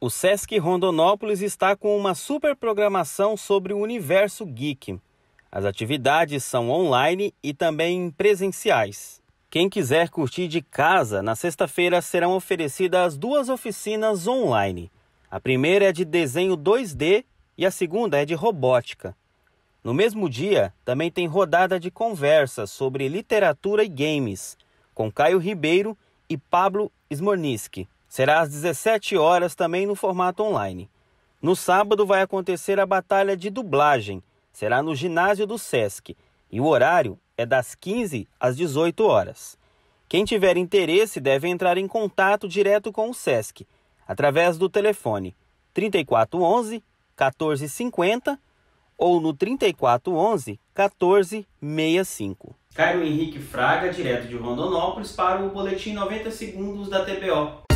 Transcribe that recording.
O Sesc Rondonópolis está com uma super programação sobre o universo geek. As atividades são online e também presenciais. Quem quiser curtir de casa, na sexta-feira serão oferecidas duas oficinas online. A primeira é de desenho 2D e a segunda é de robótica. No mesmo dia, também tem rodada de conversa sobre literatura e games, com Caio Ribeiro e Pablo Smorniski. Será às 17 horas também no formato online. No sábado vai acontecer a batalha de dublagem. Será no ginásio do SESC e o horário é das 15 às 18 horas. Quem tiver interesse deve entrar em contato direto com o SESC através do telefone 3411 1450 ou no 3411 1465. Caio Henrique Fraga, direto de Rondonópolis, para o Boletim 90 Segundos da TBO.